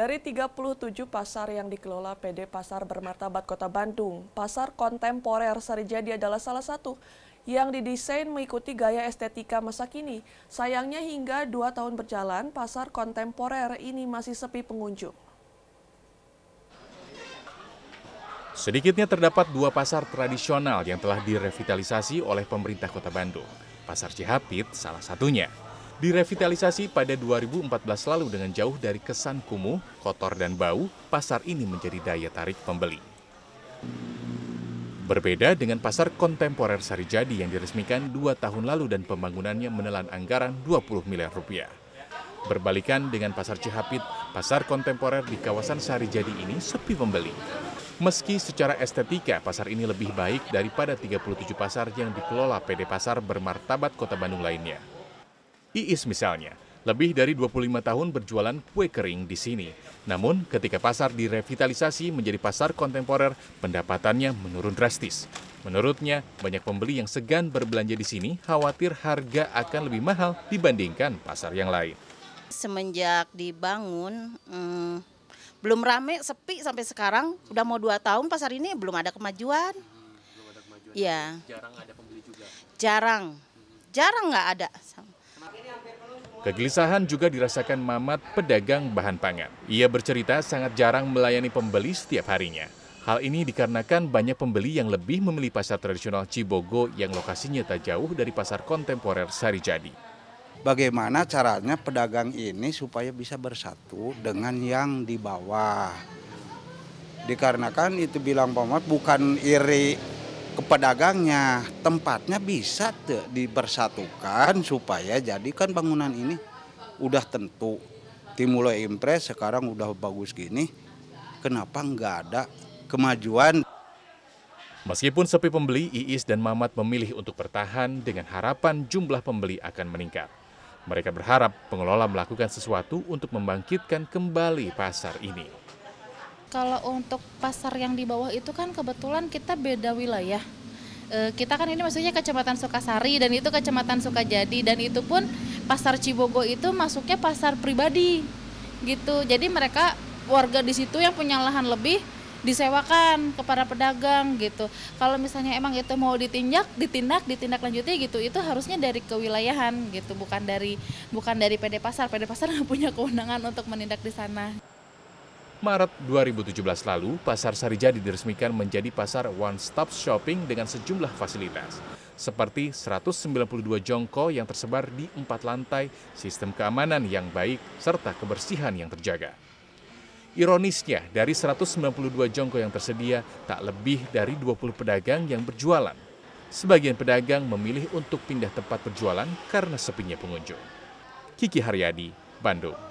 Dari 37 pasar yang dikelola PD Pasar Bermartabat Kota Bandung, pasar kontemporer Sarijadi adalah salah satu yang didesain mengikuti gaya estetika masa kini. Sayangnya hingga dua tahun berjalan, pasar kontemporer ini masih sepi pengunjung. Sedikitnya terdapat dua pasar tradisional yang telah direvitalisasi oleh pemerintah kota Bandung. Pasar Cihapit salah satunya. Direvitalisasi pada 2014 lalu dengan jauh dari kesan kumuh, kotor dan bau, pasar ini menjadi daya tarik pembeli. Berbeda dengan pasar kontemporer Sarijadi yang diresmikan dua tahun lalu dan pembangunannya menelan anggaran 20 miliar rupiah. Berbalikan dengan pasar Cihapit, pasar kontemporer di kawasan Sarijadi ini sepi pembeli. Meski secara estetika pasar ini lebih baik daripada 37 pasar yang dikelola PD Pasar bermartabat Kota Bandung lainnya. Iis misalnya, lebih dari 25 tahun berjualan kue kering di sini. Namun, ketika pasar direvitalisasi menjadi pasar kontemporer, pendapatannya menurun drastis. Menurutnya, banyak pembeli yang segan berbelanja di sini khawatir harga akan lebih mahal dibandingkan pasar yang lain. Semenjak dibangun, hmm, belum rame, sepi sampai sekarang. Udah mau dua tahun pasar ini belum ada kemajuan. Hmm, belum ada kemajuan. Ya. Jarang ada pembeli juga. Jarang, jarang nggak ada. Kegelisahan juga dirasakan Mamat pedagang bahan pangan. Ia bercerita sangat jarang melayani pembeli setiap harinya. Hal ini dikarenakan banyak pembeli yang lebih memilih pasar tradisional Cibogo yang lokasinya tak jauh dari pasar kontemporer Sarijadi. Bagaimana caranya pedagang ini supaya bisa bersatu dengan yang di bawah? Dikarenakan itu bilang Mamat bukan iri ke tempatnya bisa tuh dipersatukan supaya jadikan bangunan ini udah tentu dimulai Impres sekarang udah bagus gini kenapa nggak ada kemajuan Meskipun sepi pembeli, Iis dan Mamat memilih untuk bertahan dengan harapan jumlah pembeli akan meningkat. Mereka berharap pengelola melakukan sesuatu untuk membangkitkan kembali pasar ini kalau untuk pasar yang di bawah itu kan kebetulan kita beda wilayah. E, kita kan ini maksudnya Kecamatan Sukasari dan itu Kecamatan Sukajadi dan itu pun pasar Cibogo itu masuknya pasar pribadi gitu. Jadi mereka warga di situ yang punya lahan lebih disewakan kepada pedagang gitu. Kalau misalnya emang itu mau ditinjak, ditindak, ditindak lanjutnya gitu, itu harusnya dari kewilayahan gitu, bukan dari bukan dari PD Pasar. PD Pasar nggak punya kewenangan untuk menindak di sana. Maret 2017 lalu, Pasar Sarijadi diresmikan menjadi pasar one-stop shopping dengan sejumlah fasilitas, seperti 192 jongko yang tersebar di empat lantai, sistem keamanan yang baik, serta kebersihan yang terjaga. Ironisnya, dari 192 jongko yang tersedia, tak lebih dari 20 pedagang yang berjualan. Sebagian pedagang memilih untuk pindah tempat berjualan karena sepinya pengunjung. Kiki Haryadi, Bandung.